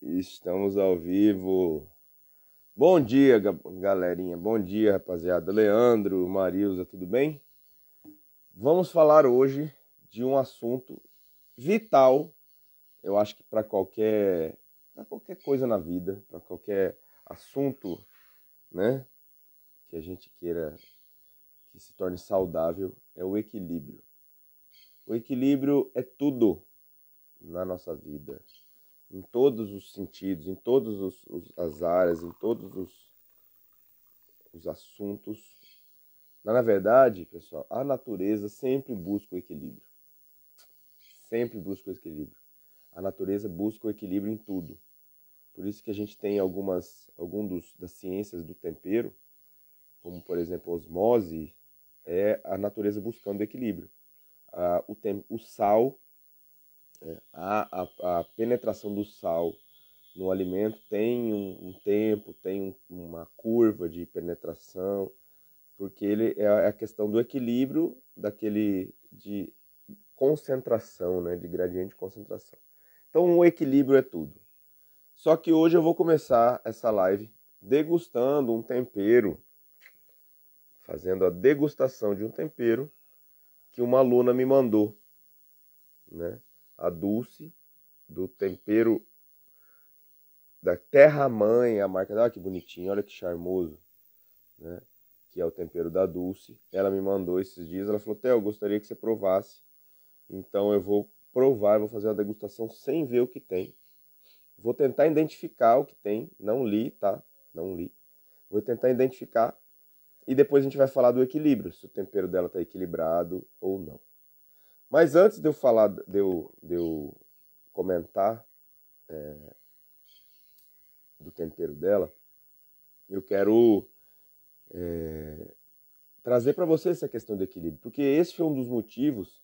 Estamos ao vivo. Bom dia, galerinha. Bom dia, rapaziada. Leandro, Marilza, tudo bem? Vamos falar hoje de um assunto vital, eu acho que para qualquer para qualquer coisa na vida, para qualquer assunto, né, que a gente queira que se torne saudável, é o equilíbrio. O equilíbrio é tudo na nossa vida em todos os sentidos, em todas as áreas, em todos os, os assuntos. Mas, na verdade, pessoal, a natureza sempre busca o equilíbrio. Sempre busca o equilíbrio. A natureza busca o equilíbrio em tudo. Por isso que a gente tem algumas algum dos, das ciências do tempero, como por exemplo osmose, é a natureza buscando equilíbrio. Ah, o, tem, o sal é, a, a, a penetração do sal no alimento tem um, um tempo, tem um, uma curva de penetração, porque ele é, é a questão do equilíbrio daquele de concentração, né, de gradiente de concentração. Então o equilíbrio é tudo. Só que hoje eu vou começar essa live degustando um tempero, fazendo a degustação de um tempero que uma aluna me mandou, né? a Dulce, do tempero da Terra Mãe, a marca. Olha ah, que bonitinho, olha que charmoso, né? Que é o tempero da Dulce. Ela me mandou esses dias, ela falou: Theo, eu gostaria que você provasse. Então eu vou provar, vou fazer uma degustação sem ver o que tem. Vou tentar identificar o que tem. Não li, tá? Não li. Vou tentar identificar. E depois a gente vai falar do equilíbrio, se o tempero dela está equilibrado ou não. Mas antes de eu falar, de eu, de eu comentar é, do tempero dela, eu quero é, trazer para você essa questão do equilíbrio, porque esse foi um dos motivos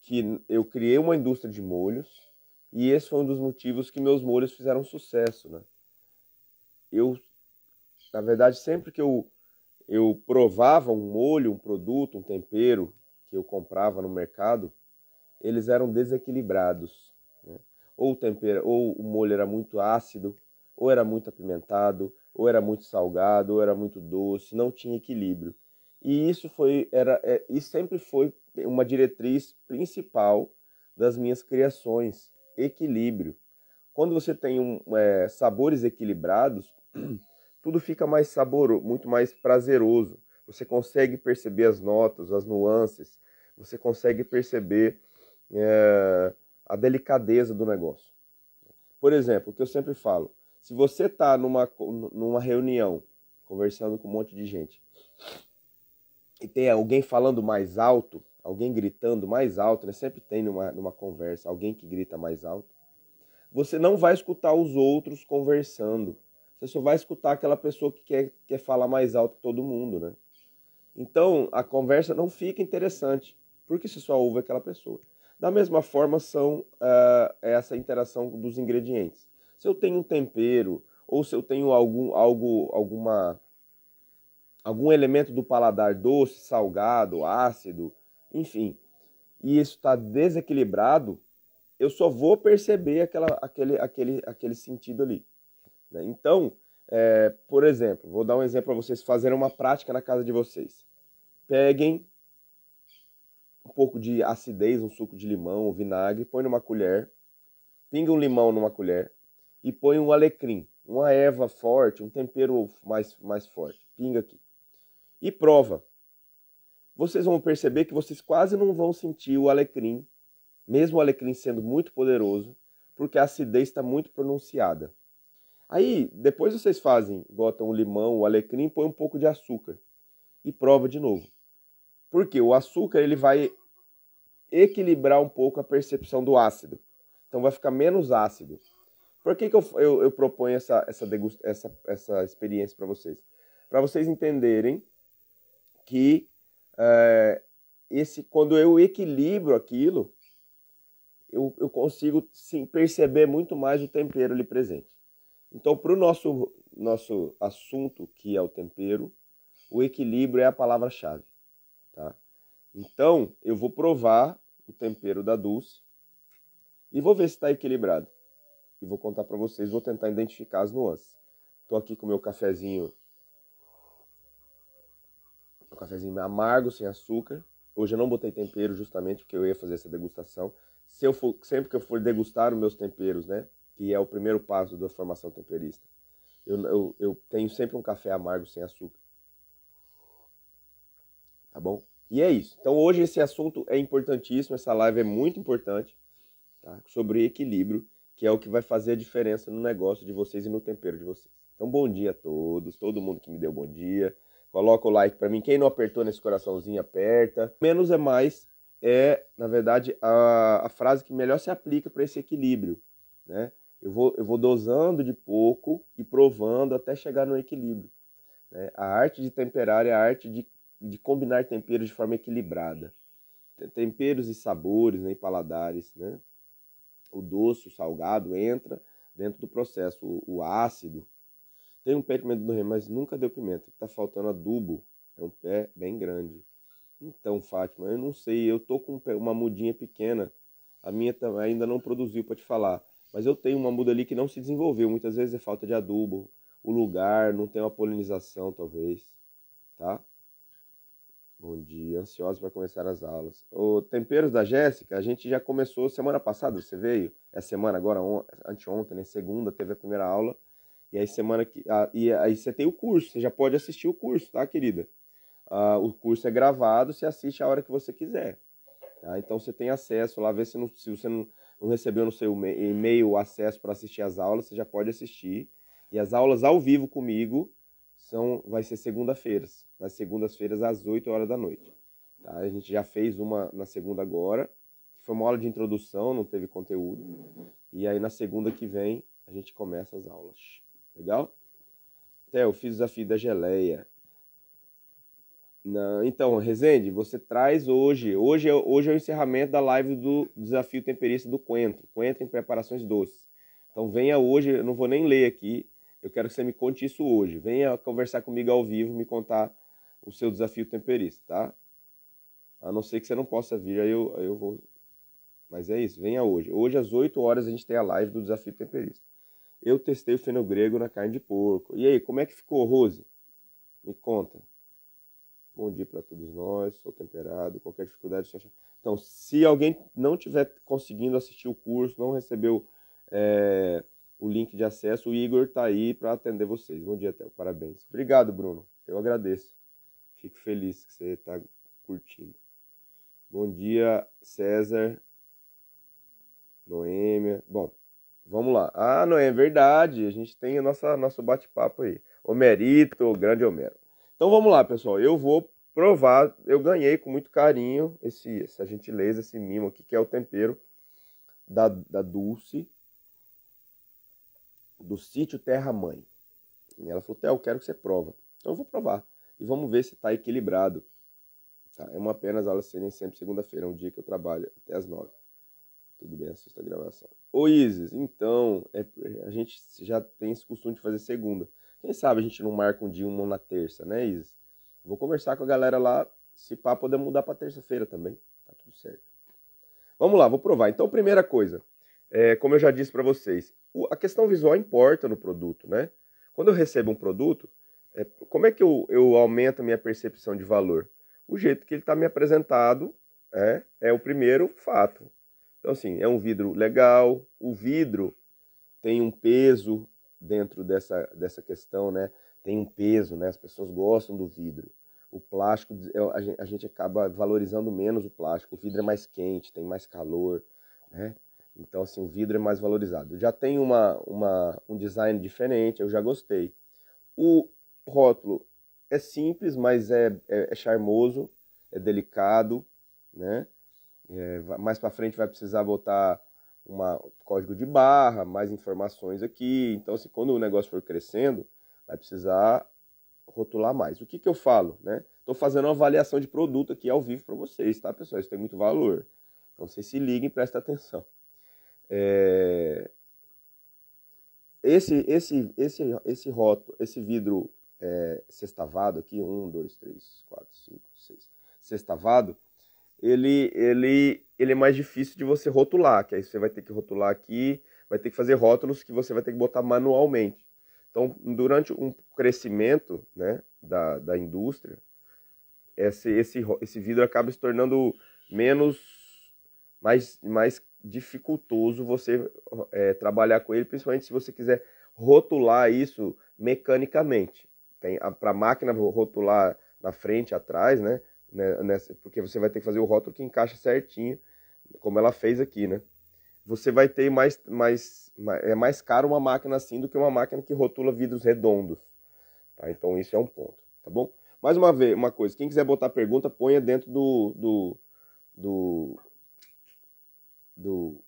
que eu criei uma indústria de molhos e esse foi um dos motivos que meus molhos fizeram sucesso, né? Eu, na verdade, sempre que eu eu provava um molho, um produto, um tempero, que eu comprava no mercado, eles eram desequilibrados. Né? Ou, ou o molho era muito ácido, ou era muito apimentado, ou era muito salgado, ou era muito doce, não tinha equilíbrio. E isso foi era é, e sempre foi uma diretriz principal das minhas criações, equilíbrio. Quando você tem um, é, sabores equilibrados, tudo fica mais saboroso, muito mais prazeroso. Você consegue perceber as notas, as nuances, você consegue perceber é, a delicadeza do negócio. Por exemplo, o que eu sempre falo: se você está numa, numa reunião conversando com um monte de gente e tem alguém falando mais alto, alguém gritando mais alto, né? sempre tem numa, numa conversa alguém que grita mais alto, você não vai escutar os outros conversando. Você só vai escutar aquela pessoa que quer, quer falar mais alto que todo mundo, né? Então a conversa não fica interessante, porque se só ouve aquela pessoa. Da mesma forma, são uh, essa interação dos ingredientes. Se eu tenho um tempero, ou se eu tenho algum, algo, alguma, algum elemento do paladar doce, salgado, ácido, enfim, e isso está desequilibrado, eu só vou perceber aquela, aquele, aquele, aquele sentido ali. Né? Então, é, por exemplo, vou dar um exemplo para vocês fazerem uma prática na casa de vocês. Peguem um pouco de acidez, um suco de limão, um vinagre, põe numa colher, pinga um limão numa colher e põe um alecrim, uma erva forte, um tempero mais, mais forte. Pinga aqui. E prova. Vocês vão perceber que vocês quase não vão sentir o alecrim, mesmo o alecrim sendo muito poderoso, porque a acidez está muito pronunciada. Aí, depois vocês fazem, botam o limão, o alecrim, põe um pouco de açúcar e prova de novo. Porque o açúcar ele vai equilibrar um pouco a percepção do ácido. Então vai ficar menos ácido. Por que, que eu, eu, eu proponho essa, essa, degust, essa, essa experiência para vocês? Para vocês entenderem que é, esse, quando eu equilibro aquilo, eu, eu consigo sim, perceber muito mais o tempero ali presente. Então, para o nosso, nosso assunto, que é o tempero, o equilíbrio é a palavra-chave. Tá? Então, eu vou provar o tempero da Dulce e vou ver se está equilibrado. E vou contar para vocês, vou tentar identificar as nuances. Estou aqui com meu cafezinho, um cafezinho amargo, sem açúcar. Hoje eu não botei tempero justamente porque eu ia fazer essa degustação. Se eu for, sempre que eu for degustar os meus temperos, né, que é o primeiro passo da formação temperista. Eu, eu, eu tenho sempre um café amargo sem açúcar. Tá bom? E é isso. Então hoje esse assunto é importantíssimo, essa live é muito importante, tá? Sobre equilíbrio, que é o que vai fazer a diferença no negócio de vocês e no tempero de vocês. Então bom dia a todos, todo mundo que me deu bom dia. Coloca o like para mim. Quem não apertou nesse coraçãozinho, aperta. Menos é mais é, na verdade, a, a frase que melhor se aplica para esse equilíbrio, né? Eu vou, eu vou dosando de pouco e provando até chegar no equilíbrio. Né? A arte de temperar é a arte de, de combinar temperos de forma equilibrada. Temperos e sabores né? e paladares. Né? O doce, o salgado entra dentro do processo. O, o ácido. Tem um pé de pimenta do rei, mas nunca deu pimenta. Está faltando adubo. É um pé bem grande. Então, Fátima, eu não sei. Eu tô com uma mudinha pequena. A minha ainda não produziu para te falar. Mas eu tenho uma muda ali que não se desenvolveu. Muitas vezes é falta de adubo, o lugar, não tem uma polinização, talvez. Tá? Bom dia, ansioso para começar as aulas. O Temperos da Jéssica, a gente já começou semana passada, você veio? É semana agora, on, anteontem, né? Segunda teve a primeira aula. E aí semana que. Ah, e aí você tem o curso, você já pode assistir o curso, tá, querida? Ah, o curso é gravado, você assiste a hora que você quiser. Tá? Então você tem acesso lá, vê se, não, se você não não recebeu no seu e-mail o acesso para assistir às aulas, você já pode assistir. E as aulas ao vivo comigo são vai ser segunda-feiras, nas segundas-feiras às 8 horas da noite. Tá? A gente já fez uma na segunda agora, que foi uma aula de introdução, não teve conteúdo. E aí na segunda que vem a gente começa as aulas. Legal? Até eu fiz o desafio da geleia. Não, né? então, Rezende, você traz hoje, hoje é, hoje é o encerramento da live do Desafio Temperista do Coentro, Coentro em Preparações Doces. Então venha hoje, eu não vou nem ler aqui, eu quero que você me conte isso hoje. Venha conversar comigo ao vivo, me contar o seu desafio temperista, tá? A não ser que você não possa vir, aí eu, aí eu vou... Mas é isso, venha hoje. Hoje às 8 horas a gente tem a live do Desafio Temperista. Eu testei o fenogrego na carne de porco. E aí, como é que ficou, Rose? Me conta. Bom dia para todos nós, sou temperado, qualquer dificuldade. Então, se alguém não tiver conseguindo assistir o curso, não recebeu é, o link de acesso, o Igor está aí para atender vocês. Bom dia, Theo, parabéns. Obrigado, Bruno, eu agradeço. Fico feliz que você está curtindo. Bom dia, César, Noêmia. Bom, vamos lá. Ah, Noêmia, é verdade, a gente tem a nossa, nosso bate-papo aí. Homerito, grande Homero. Então vamos lá, pessoal. Eu vou provar. Eu ganhei com muito carinho esse, essa gentileza, esse mimo aqui, que é o tempero da, da Dulce, do sítio Terra Mãe. E ela falou, Théo, quero que você prova. Então eu vou provar. E vamos ver se está equilibrado. Tá, é uma pena as aulas serem sempre segunda-feira, é um dia que eu trabalho até as nove. Tudo bem, assista a gravação. Ô Isis, então, é, a gente já tem esse costume de fazer segunda. Quem sabe a gente não marca um dia, um na terça, né, Isis? Vou conversar com a galera lá, se pá, poder mudar para terça-feira também. Tá tudo certo. Vamos lá, vou provar. Então, primeira coisa, é, como eu já disse para vocês, a questão visual importa no produto, né? Quando eu recebo um produto, é, como é que eu, eu aumento a minha percepção de valor? O jeito que ele está me apresentado é, é o primeiro fato. Então, assim, é um vidro legal, o vidro tem um peso, dentro dessa, dessa questão, né? Tem um peso, né? As pessoas gostam do vidro. O plástico, é, a gente acaba valorizando menos o plástico. O vidro é mais quente, tem mais calor, né? Então, assim, o vidro é mais valorizado. Já tem uma, uma, um design diferente, eu já gostei. O rótulo é simples, mas é, é, é charmoso, é delicado, né? É, mais para frente vai precisar botar uma, um código de barra, mais informações aqui. Então, assim, quando o negócio for crescendo, vai precisar rotular mais. O que, que eu falo? Estou né? fazendo uma avaliação de produto aqui ao vivo para vocês, tá, pessoal? Isso tem muito valor. Então, vocês se liguem e prestem atenção. É... Esse, esse, esse, esse roto esse vidro é, sextavado aqui, um, dois, três, quatro, cinco, seis, sextavado, ele, ele ele é mais difícil de você rotular, que aí você vai ter que rotular aqui, vai ter que fazer rótulos que você vai ter que botar manualmente. Então, durante um crescimento né, da, da indústria, esse, esse, esse vidro acaba se tornando menos, mais, mais dificultoso você é, trabalhar com ele, principalmente se você quiser rotular isso mecanicamente. Para a máquina rotular na frente, atrás, né? né, nessa, porque você vai ter que fazer o rótulo que encaixa certinho, como ela fez aqui, né? Você vai ter mais, mais, mais é mais caro uma máquina assim do que uma máquina que rotula vidros redondos, tá? Então isso é um ponto, tá bom? Mais uma vez, uma coisa, quem quiser botar pergunta, ponha dentro do, do, do, do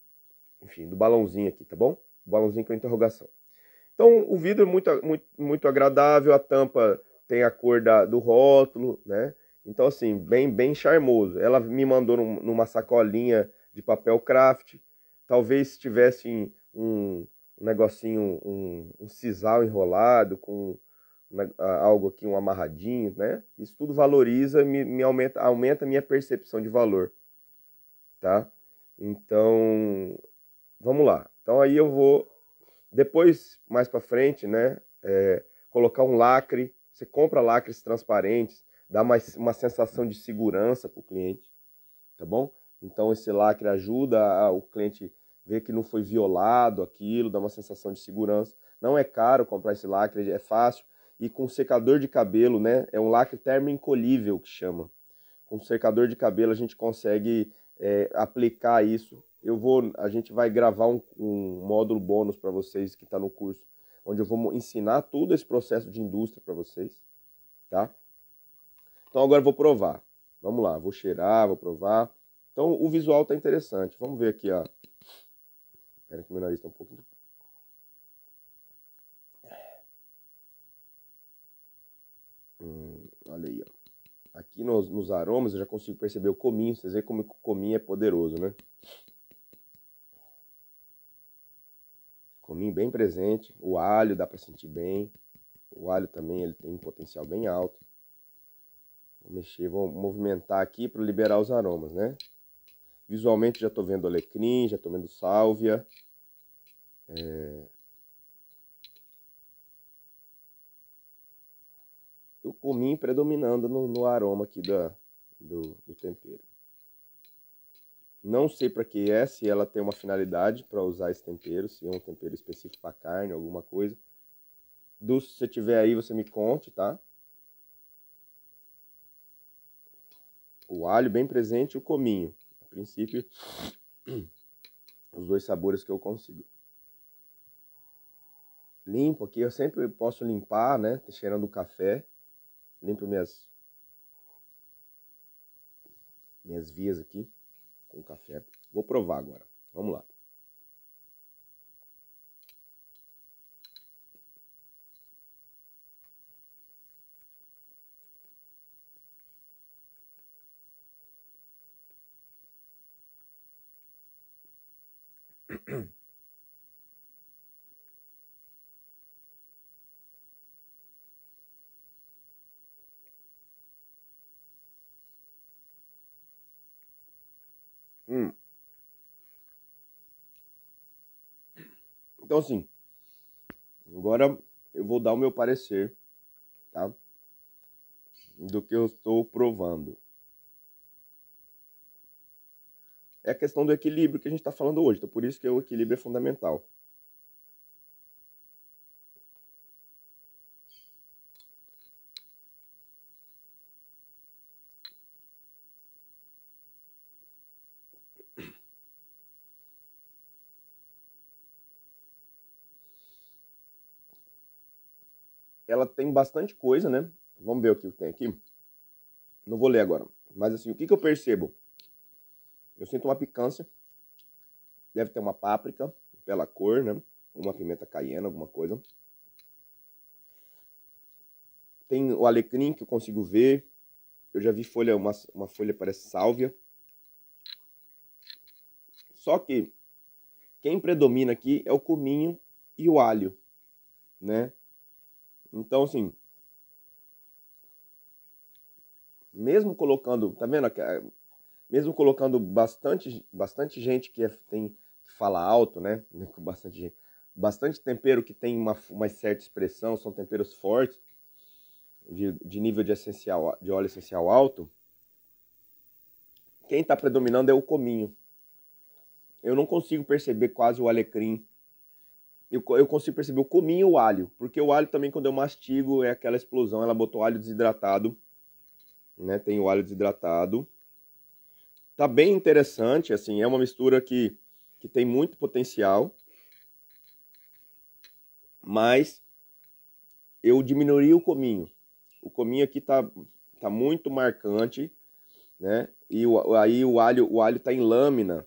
enfim, do balãozinho aqui, tá bom? balãozinho com interrogação. Então, o vidro é muito, muito, muito agradável, a tampa tem a cor da, do rótulo, né? Então, assim, bem, bem charmoso. Ela me mandou num, numa sacolinha de papel craft. Talvez tivesse um, um negocinho, um, um, sisal enrolado com algo aqui, um amarradinho, né? Isso tudo valoriza, me, me aumenta, aumenta a minha percepção de valor, tá? Então, vamos lá. Então aí eu vou, depois, mais para frente, né? É, colocar um lacre, você compra lacres transparentes, dá mais uma sensação de segurança para o cliente, tá bom? Então esse lacre ajuda o cliente ver que não foi violado aquilo, dá uma sensação de segurança. Não é caro comprar esse lacre, é fácil. E com secador de cabelo, né? É um lacre termoencolhível que chama. Com secador de cabelo a gente consegue é, aplicar isso. Eu vou, a gente vai gravar um, um módulo bônus para vocês que está no curso, onde eu vou ensinar todo esse processo de indústria para vocês, tá? Então agora eu vou provar. Vamos lá, vou cheirar, vou provar. Então o visual tá interessante. Vamos ver aqui, ó. Espera que meu nariz tá um pouco. Hum, olha aí, ó. Aqui nos, nos, aromas eu já consigo perceber o cominho. Vocês veem como o cominho é poderoso, né? Cominho bem presente. O alho dá para sentir bem. O alho também ele tem um potencial bem alto. Vou mexer, vou movimentar aqui para liberar os aromas, né? Visualmente já estou vendo alecrim, já estou vendo sálvia. É... O comim predominando no, no aroma aqui da, do, do tempero. Não sei para que é, se ela tem uma finalidade para usar esse tempero, se é um tempero específico para carne, alguma coisa. se você tiver aí, você me conte, tá? o alho bem presente e o cominho. A princípio, os dois sabores que eu consigo. Limpo aqui, eu sempre posso limpar, né? Tá cheirando o café. Limpo minhas, minhas vias aqui com café. Vou provar agora. Vamos lá. Então, assim, agora eu vou dar o meu parecer, tá? Do que eu estou provando. É a questão do equilíbrio que a gente está falando hoje, então por isso que o equilíbrio é fundamental. ela tem bastante coisa, né? Vamos ver o que tem aqui. Não vou ler agora. Mas assim, o que, que eu percebo? Eu sinto uma picância. Deve ter uma páprica, pela cor, né? Uma pimenta caiena, alguma coisa. Tem o alecrim que eu consigo ver. Eu já vi folha, uma, uma folha parece sálvia. Só que quem predomina aqui é o cominho e o alho, né? Então, assim, mesmo colocando, tá vendo? É, mesmo colocando bastante, bastante gente que, é, tem, que fala alto, né? Bastante gente bastante tempero que tem uma, uma, certa expressão, são temperos fortes, de, de nível de, essencial, de óleo essencial alto, quem está predominando é o cominho. Eu não consigo perceber quase o alecrim eu, eu consigo perceber o cominho e o alho. Porque o alho também, quando eu mastigo, é aquela explosão. Ela botou alho desidratado. Né? Tem o alho desidratado. Tá bem interessante, assim. É uma mistura que, que tem muito potencial. Mas eu diminuiria o cominho. O cominho aqui tá, tá muito marcante, né? E o, aí o alho, o alho tá em lâmina.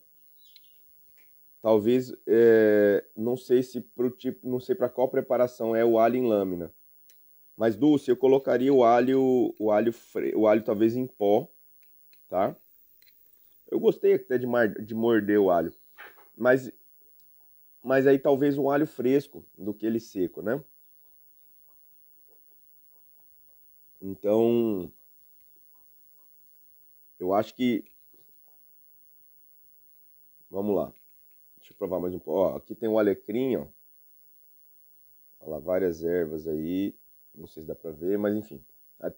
Talvez, é, não sei se para tipo, não sei para qual preparação é o alho em lâmina. Mas Dulce, eu colocaria o alho, o alho, o alho talvez em pó, tá? Eu gostei até de, de morder o alho, mas, mas aí talvez um alho fresco do que ele seco, né? Então, eu acho que. Vamos lá provar mais um pouco. Ó, aqui tem o um alecrim, ó. Olha lá, várias ervas aí. Não sei se dá pra ver, mas enfim.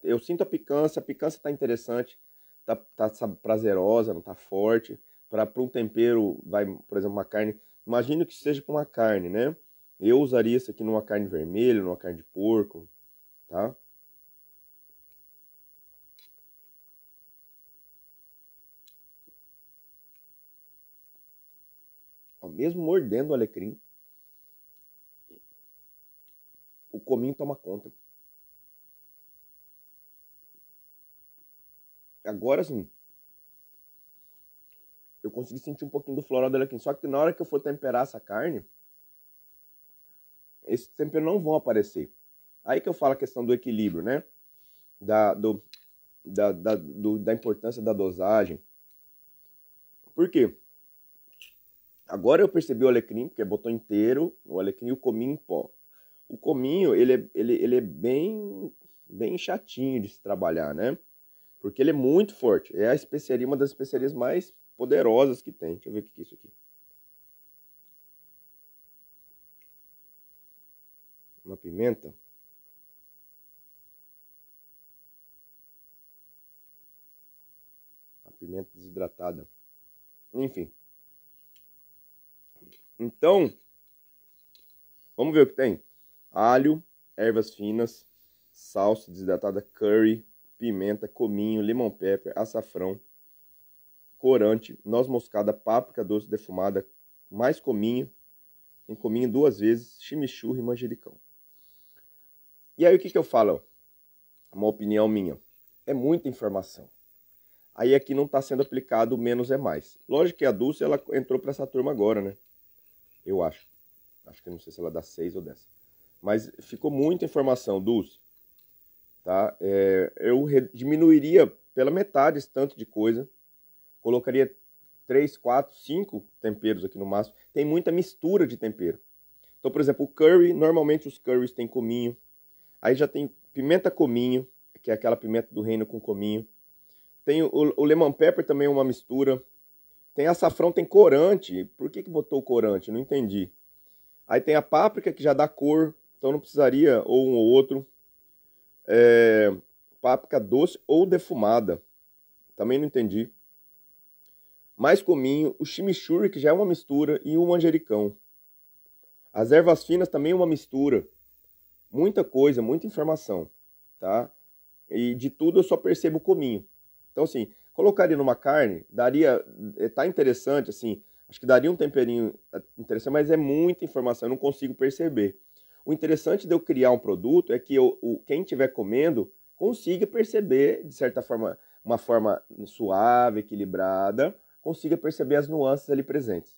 Eu sinto a picância, a picância tá interessante, tá, tá prazerosa, não tá forte. Para um tempero, vai, por exemplo, uma carne. Imagino que seja para uma carne, né? Eu usaria isso aqui numa carne vermelha, numa carne de porco, tá? mesmo mordendo o alecrim, o cominho toma conta. Agora sim, eu consegui sentir um pouquinho do floral do alecrim. Só que na hora que eu for temperar essa carne, esses temperos não vão aparecer. Aí que eu falo a questão do equilíbrio, né? Da, do, da, da, do, da importância da dosagem. Por quê? Agora eu percebi o alecrim, porque botou inteiro, o alecrim e o cominho em pó. O cominho, ele é, ele, ele é bem, bem chatinho de se trabalhar, né? Porque ele é muito forte. É a especiaria, uma das especiarias mais poderosas que tem. Deixa eu ver o que é isso aqui. Uma pimenta. Uma pimenta desidratada. Enfim. Então, vamos ver o que tem: alho, ervas finas, salsa desidratada, curry, pimenta, cominho, limão pepper, açafrão, corante, noz moscada, páprica doce defumada, mais cominho, tem cominho duas vezes, chimichurri e manjericão. E aí o que, que eu falo? Uma opinião minha. É muita informação. Aí aqui não está sendo aplicado menos é mais. Lógico que a Dulce ela entrou para essa turma agora, né? eu acho. Acho que não sei se ela dá 6 ou 10. Mas ficou muita informação, Dulce. Tá? É, eu diminuiria pela metade esse tanto de coisa. Colocaria 3, 4, 5 temperos aqui no máximo. Tem muita mistura de tempero. Então, por exemplo, o curry, normalmente os curries têm cominho. Aí já tem pimenta cominho, que é aquela pimenta do reino com cominho. Tem o, o lemon pepper também é uma mistura. Tem açafrão, tem corante. Por que, que botou corante? Não entendi. Aí tem a páprica que já dá cor, então não precisaria ou um ou outro. É, páprica doce ou defumada. Também não entendi. Mais cominho, o chimichurri, que já é uma mistura, e o manjericão. As ervas finas também é uma mistura. Muita coisa, muita informação, tá? E de tudo eu só percebo o cominho. Então, assim, Colocaria numa carne, daria. Eh, tá interessante, assim. Acho que daria um temperinho eh, interessante, mas é muita informação, eu não consigo perceber. O interessante de eu criar um produto é que eu, o, quem estiver comendo consiga perceber, de certa forma, uma forma suave, equilibrada, consiga perceber as nuances ali presentes.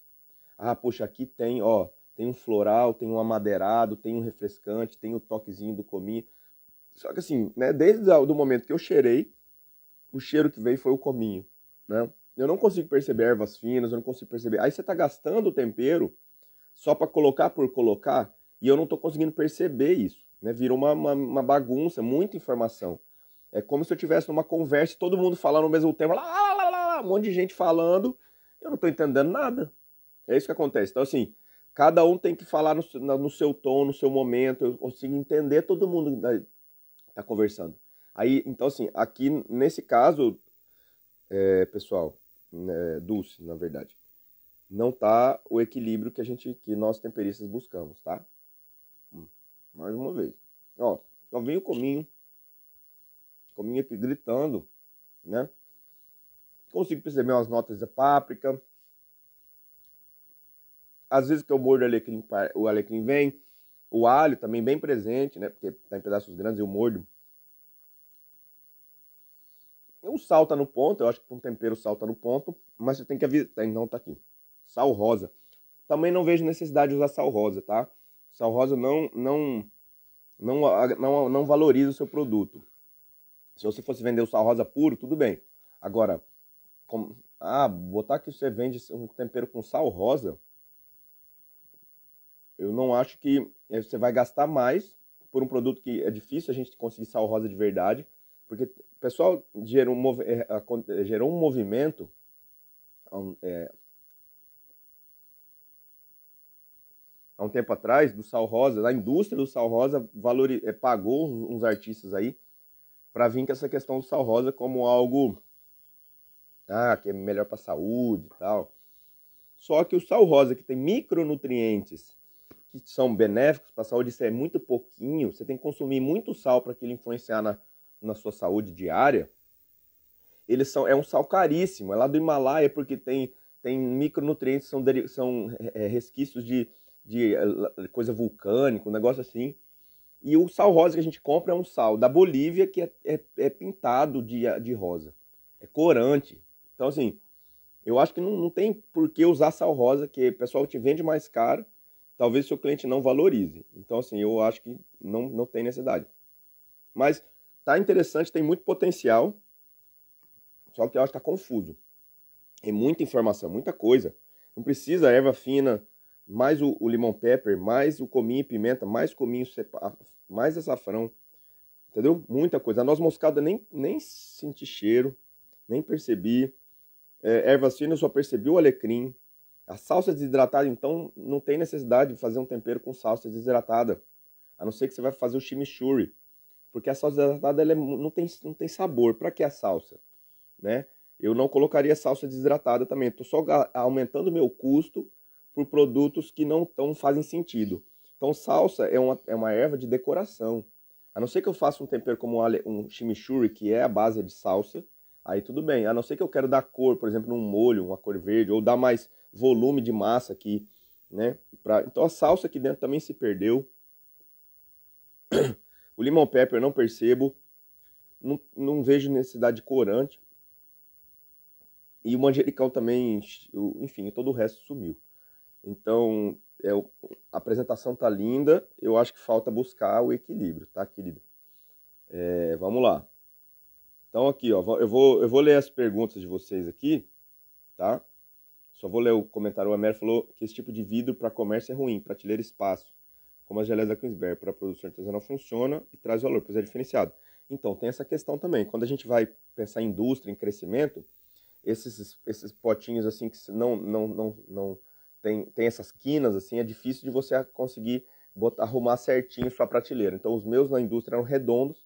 Ah, puxa, aqui tem, ó, tem um floral, tem um amadeirado, tem um refrescante, tem o um toquezinho do cominho. Só que assim, né, desde o momento que eu cheirei, o cheiro que veio foi o cominho, né? Eu não consigo perceber ervas finas, eu não consigo perceber. Aí você está gastando o tempero só para colocar por colocar e eu não estou conseguindo perceber isso, né? Virou uma, uma, uma, bagunça, muita informação. É como se eu tivesse numa conversa e todo mundo falando ao mesmo tempo, lá, lá, lá, lá, um monte de gente falando, eu não estou entendendo nada. É isso que acontece. Então, assim, cada um tem que falar no, no seu tom, no seu momento, eu consigo entender todo mundo está né, conversando. Aí, então, assim, aqui nesse caso, é, pessoal, né, Dulce, na verdade, não tá o equilíbrio que a gente, que nós temperistas buscamos, tá? Hum, mais uma vez. Ó, só vem o cominho, cominho aqui gritando, né? Consigo perceber umas notas da páprica. Às vezes que eu mordo o alecrim, o alecrim vem. O alho também bem presente, né? Porque tá em pedaços grandes e o molho salta no ponto, eu acho que um tempero salta no ponto, mas você tem que avisar. É, não, tá aqui. Sal rosa. Também não vejo necessidade de usar sal rosa, tá? Sal rosa não, não, não, não, não valoriza o seu produto. Se você fosse vender o sal rosa puro, tudo bem. Agora, como, ah, botar que você vende um tempero com sal rosa, eu não acho que eh, você vai gastar mais por um produto que é difícil a gente conseguir sal rosa de verdade. Porque o pessoal gerou um, é, é, gerou um movimento. É, há um tempo atrás, do Sal Rosa, a indústria do Sal Rosa valor, é, pagou uns artistas aí para vir com essa questão do Sal Rosa como algo ah, que é melhor para a saúde e tal. Só que o Sal Rosa, que tem micronutrientes que são benéficos para a saúde, isso é muito pouquinho, você tem que consumir muito sal para aquilo influenciar na, na sua saúde diária, eles são, é um sal caríssimo. É lá do Himalaia, porque tem, tem micronutrientes, são, são é, é, resquícios de, de é, coisa vulcânica, um negócio assim. E o sal rosa que a gente compra é um sal da Bolívia que é, é, é pintado de, de rosa. É corante. Então, assim, eu acho que não, não tem por que usar sal rosa, que o pessoal te vende mais caro, talvez seu cliente não valorize. Então, assim, eu acho que não, não tem necessidade. Mas Tá interessante, tem muito potencial, só que eu acho que tá confuso. É muita informação, muita coisa. Não precisa erva fina, mais o, o limão pepper, mais o cominho e pimenta, mais cominho, mais açafrão. Entendeu? Muita coisa. A noz moscada nem, nem senti cheiro, nem percebi. É, ervas finas eu só percebi o alecrim. A salsa desidratada, então, não tem necessidade de fazer um tempero com salsa desidratada. A não ser que você vai fazer o chimichurri porque a salsa desidratada ela é não, tem, não tem sabor. Para que a salsa? Né? Eu não colocaria salsa desidratada também. Estou só aumentando o meu custo por produtos que não tão, fazem sentido. Então, salsa é uma, é uma erva de decoração. A não ser que eu faça um tempero como um chimichurri, que é a base de salsa, aí tudo bem. A não ser que eu quero dar cor, por exemplo, num molho, uma cor verde, ou dar mais volume de massa aqui, né? Pra... Então a salsa aqui dentro também se perdeu. O limão pepper eu não percebo. Não, não vejo necessidade de corante. E o manjericão também, enfim, todo o resto sumiu. Então, é, a apresentação tá linda. Eu acho que falta buscar o equilíbrio, tá, querida? É, vamos lá. Então aqui, ó, eu vou, eu vou ler as perguntas de vocês aqui, tá? Só vou ler o comentário. O Amer falou que esse tipo de vidro para comércio é ruim, prateleira espaço como as geleias da Queensberry para produção artesanal funciona e traz valor, pois é diferenciado. Então, tem essa questão também. Quando a gente vai pensar em indústria, em crescimento, esses, esses potinhos assim que não não não não tem, tem essas quinas assim, é difícil de você conseguir botar, arrumar certinho sua prateleira. Então, os meus na indústria eram redondos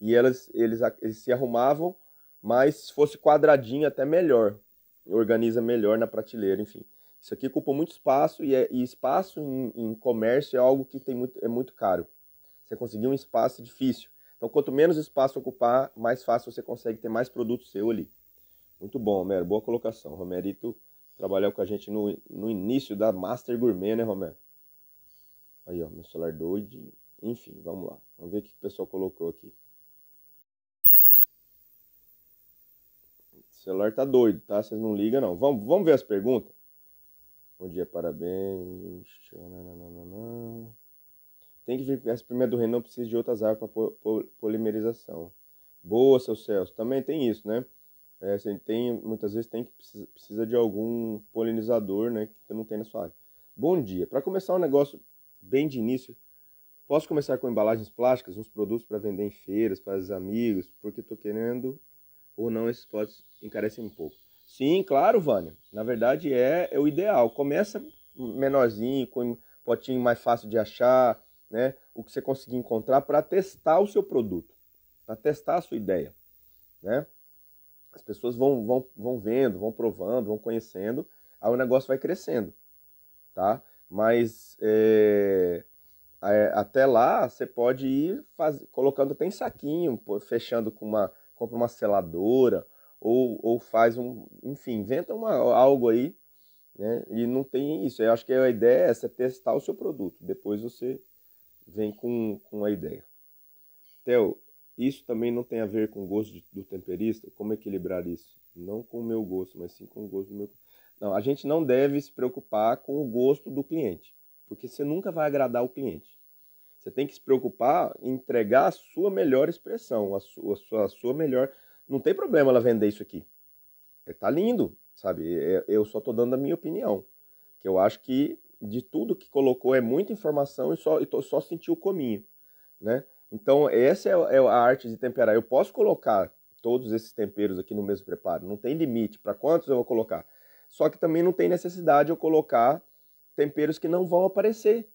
e elas eles, eles se arrumavam, mas se fosse quadradinho até melhor, organiza melhor na prateleira, enfim. Isso aqui ocupa muito espaço e, é, e espaço em, em, comércio é algo que tem muito, é muito caro. Você conseguir um espaço é difícil. Então, quanto menos espaço ocupar, mais fácil você consegue ter mais produto seu ali. Muito bom, Romero. Boa colocação. Romerito trabalhou com a gente no, no início da Master Gourmet, né, Romero? Aí, ó, meu celular doidinho. Enfim, vamos lá. Vamos ver o que o pessoal colocou aqui. O celular tá doido, tá? Vocês não ligam, não. Vamos, vamos ver as perguntas? Bom dia, parabéns. Tem que vir. se a primeira do não precisa de outras árvores para polimerização. Boa, seu Celso. Também tem isso, né? É, assim, tem, muitas vezes tem que precisa, precisa, de algum polinizador, né? Que não tem na sua área. Bom dia. Para começar um negócio bem de início, posso começar com embalagens plásticas, uns produtos para vender em feiras, para os amigos, porque estou querendo ou não esses potes encarecem um pouco. Sim, claro, Vânia. Na verdade é, é o ideal. Começa menorzinho, com um potinho mais fácil de achar, né? O que você conseguir encontrar para testar o seu produto, para testar a sua ideia, né? As pessoas vão, vão, vão vendo, vão provando, vão conhecendo, aí o negócio vai crescendo, tá? Mas é, é, até lá você pode ir faz, colocando até em saquinho, fechando com uma, compra uma seladora, ou, ou faz um, enfim, inventa uma, algo aí, né? E não tem isso. Eu acho que a ideia é essa, é testar o seu produto. Depois você vem com, com a ideia. Theo, isso também não tem a ver com o gosto de, do temperista? Como equilibrar isso? Não com o meu gosto, mas sim com o gosto do meu. Não, a gente não deve se preocupar com o gosto do cliente, porque você nunca vai agradar o cliente. Você tem que se preocupar em entregar a sua melhor expressão, a sua, a sua, a sua melhor não tem problema ela vender isso aqui. É, tá lindo, sabe? É, eu só tô dando a minha opinião. Que eu acho que de tudo que colocou é muita informação e só, e só senti o cominho, né? Então, essa é, é a arte de temperar. Eu posso colocar todos esses temperos aqui no mesmo preparo, não tem limite para quantos eu vou colocar. Só que também não tem necessidade eu colocar temperos que não vão aparecer,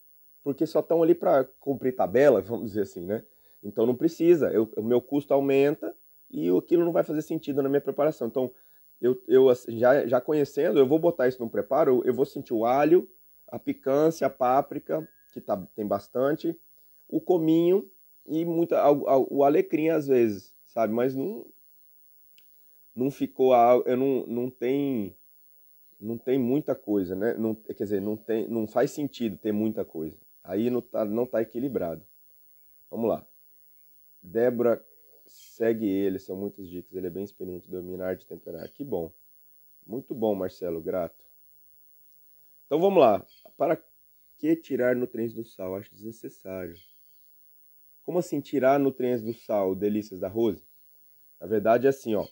porque só estão ali para cumprir tabela, vamos dizer assim, né? Então não precisa. Eu, o meu custo aumenta e aquilo não vai fazer sentido na minha preparação. Então, eu, eu assim, já, já conhecendo, eu vou botar isso no preparo, eu vou sentir o alho, a picância, a páprica, que tá, tem bastante, o cominho e muita, o, alecrim às vezes, sabe? Mas não, não ficou, eu não, não tem não tem muita coisa, né? Não, quer dizer, não, tem, não faz sentido ter muita coisa. Aí não tá, não tá equilibrado. Vamos lá. Débora segue ele, são muitas dicas, ele é bem experiente, domina arte de temperar. Que bom. Muito bom, Marcelo, grato. Então vamos lá. Para que tirar nutrientes do sal? Acho desnecessário. Como assim tirar nutrientes do sal, delícias da Rose? Na verdade é assim, ó.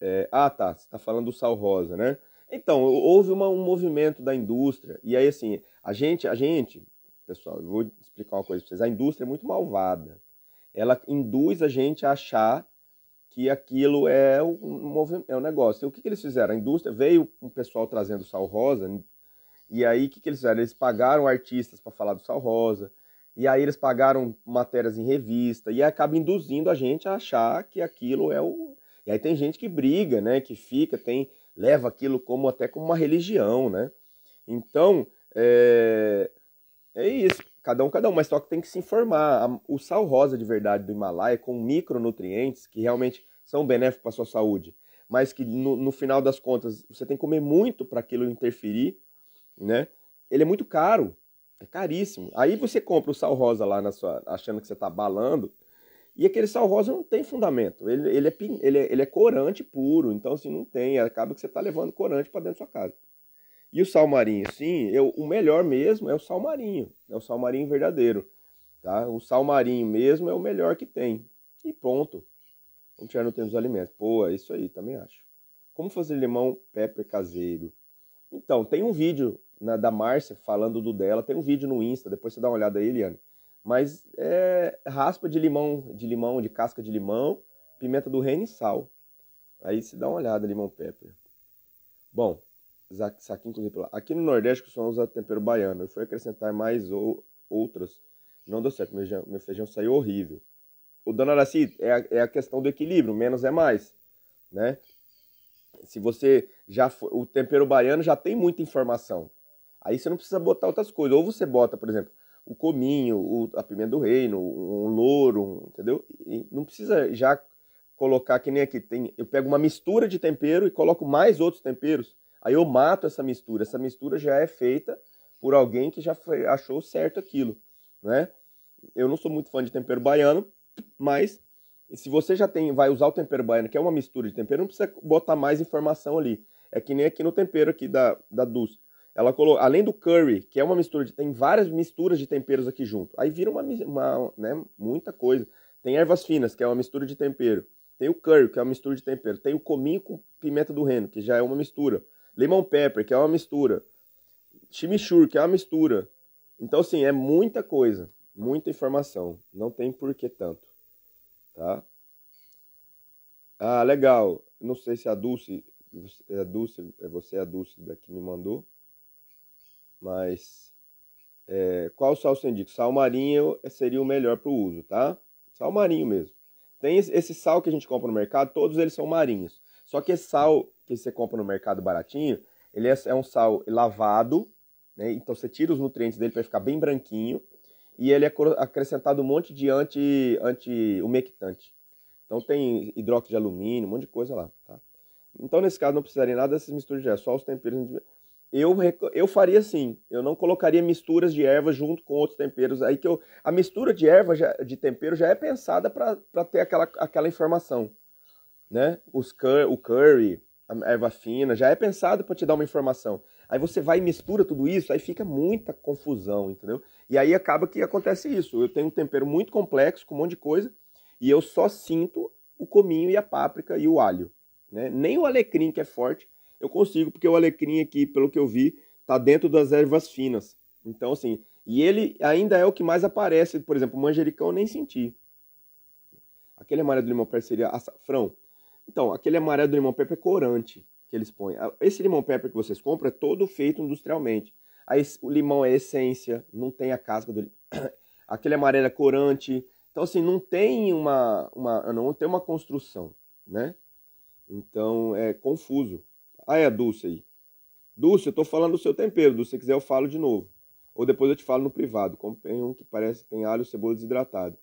É... ah, tá, você está falando do sal rosa, né? Então, houve uma, um movimento da indústria, e aí assim, a gente, a gente, pessoal, eu vou explicar uma coisa para vocês, a indústria é muito malvada ela induz a gente a achar que aquilo é um, é um negócio. E o que, que eles fizeram? A indústria veio um pessoal trazendo sal rosa, e aí o que, que eles fizeram? Eles pagaram artistas para falar do sal rosa, e aí eles pagaram matérias em revista, e acaba induzindo a gente a achar que aquilo é o. E aí tem gente que briga, né? Que fica, tem leva aquilo como até como uma religião, né? Então, é, é isso, cada um, cada um, mas só que tem que se informar. O sal rosa de verdade do Himalaia, é com micronutrientes que realmente são benéficos para a sua saúde, mas que no, no final das contas você tem que comer muito para aquilo interferir, né? Ele é muito caro, é caríssimo. Aí você compra o sal rosa lá na sua, achando que você está balando, e aquele sal rosa não tem fundamento. Ele, ele, é, ele, é, ele é corante puro, então assim, não tem. Acaba que você está levando corante para dentro da sua casa. E o salmarinho, sim, eu, é o melhor mesmo é o salmarinho, é o salmarinho verdadeiro, tá? O salmarinho mesmo é o melhor que tem. E ponto. Vamos tirar no tempo dos alimentos. Pô, é isso aí, também acho. Como fazer limão pepper caseiro? Então, tem um vídeo na, da Márcia falando do dela, tem um vídeo no Insta, depois você dá uma olhada aí, Eliane. Mas é raspa de limão, de limão, de casca de limão, pimenta do reino e sal. Aí você dá uma olhada, limão pepper. Bom, saquinho inclusive lá. Aqui no Nordeste o pessoal usa tempero baiano. Eu fui acrescentar mais ou, outras. Não deu certo. Meu feijão, meu feijão saiu horrível. O Dona Araci é a, é a questão do equilíbrio. Menos é mais, né? Se você já o tempero baiano já tem muita informação. Aí você não precisa botar outras coisas. Ou você bota, por exemplo, o cominho, o, a pimenta do reino, um louro, entendeu? E não precisa já colocar que nem aqui tem. Eu pego uma mistura de tempero e coloco mais outros temperos Aí eu mato essa mistura. Essa mistura já é feita por alguém que já foi, achou certo aquilo, né? Eu não sou muito fã de tempero baiano, mas se você já tem, vai usar o tempero baiano, que é uma mistura de tempero, não precisa botar mais informação ali. É que nem aqui no tempero aqui da, da Dulce. Ela colocou, além do curry, que é uma mistura, de, tem várias misturas de temperos aqui junto. Aí vira uma, uma né, muita coisa. Tem ervas finas, que é uma mistura de tempero. Tem o curry, que é uma mistura de tempero. Tem o cominho com pimenta do reino, que já é uma mistura lemon pepper, que é uma mistura, chimichurri, que é uma mistura. Então, assim, é muita coisa, muita informação. Não tem por que tanto, tá? Ah, legal. Não sei se a Dulce, a Dulce é você a Dulce daqui me mandou, mas é, qual sal você indica? Sal marinho seria o melhor para o uso, tá? Sal marinho mesmo. Tem esse, esse sal que a gente compra no mercado, todos eles são marinhos. Só que esse sal que você compra no mercado baratinho, ele é, é um sal lavado, né? Então você tira os nutrientes dele para ficar bem branquinho e ele é acrescentado um monte de anti anti umectante. Então tem hidróxido de alumínio, um monte de coisa lá, tá? Então nesse caso não precisaria nada dessas misturas de ervas, só os temperos. Eu eu faria assim, eu não colocaria misturas de ervas junto com outros temperos. Aí que eu a mistura de ervas de tempero já é pensada para ter aquela aquela informação né? Os cur o curry, a erva fina, já é pensado para te dar uma informação. Aí você vai e mistura tudo isso, aí fica muita confusão, entendeu? E aí acaba que acontece isso. Eu tenho um tempero muito complexo, com um monte de coisa, e eu só sinto o cominho e a páprica e o alho. Né? Nem o alecrim, que é forte, eu consigo, porque o alecrim aqui, pelo que eu vi, tá dentro das ervas finas. Então, assim, e ele ainda é o que mais aparece. Por exemplo, o manjericão eu nem senti. Aquele amarelo de limão parceria açafrão. Então, aquele amarelo do limão pepper é corante que eles põem. Ah, esse limão pepper que vocês compram é todo feito industrialmente. Aí, o limão é essência, não tem a casca do aquele amarelo é corante. Então, assim, não tem uma, uma, não tem uma construção, né? Então, é confuso. Ah, é a Dulce aí. Dulce, eu tô falando do seu tempero. Dulce, se quiser, eu falo de novo. Ou depois eu te falo no privado. Comprei um que parece que tem alho, e cebola desidratado.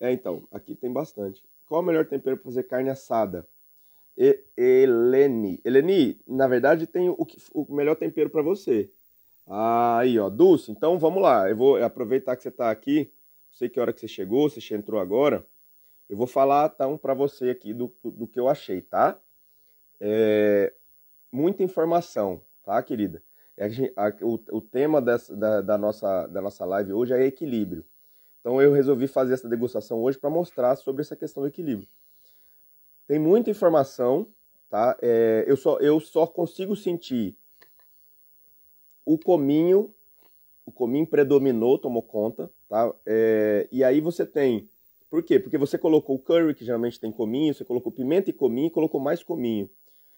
É, então, aqui tem bastante. Qual é o melhor tempero para fazer carne assada? E Eleni. Eleni, na verdade, tem o, que, o melhor tempero para você. Aí, ó, Dulce, então vamos lá. Eu vou aproveitar que você está aqui. Sei que hora que você chegou, você entrou agora. Eu vou falar, então, tá, para você aqui do, do que eu achei, tá? É, muita informação, tá, querida? É a a, o, o, tema dessa, da, da, nossa, da nossa live hoje é equilíbrio. Então eu resolvi fazer essa degustação hoje para mostrar sobre essa questão do equilíbrio. Tem muita informação, tá? É, eu, só, eu só consigo sentir o cominho, o cominho predominou, tomou conta, tá? É, e aí você tem, por quê? Porque você colocou o curry, que geralmente tem cominho, você colocou pimenta e cominho, colocou mais cominho.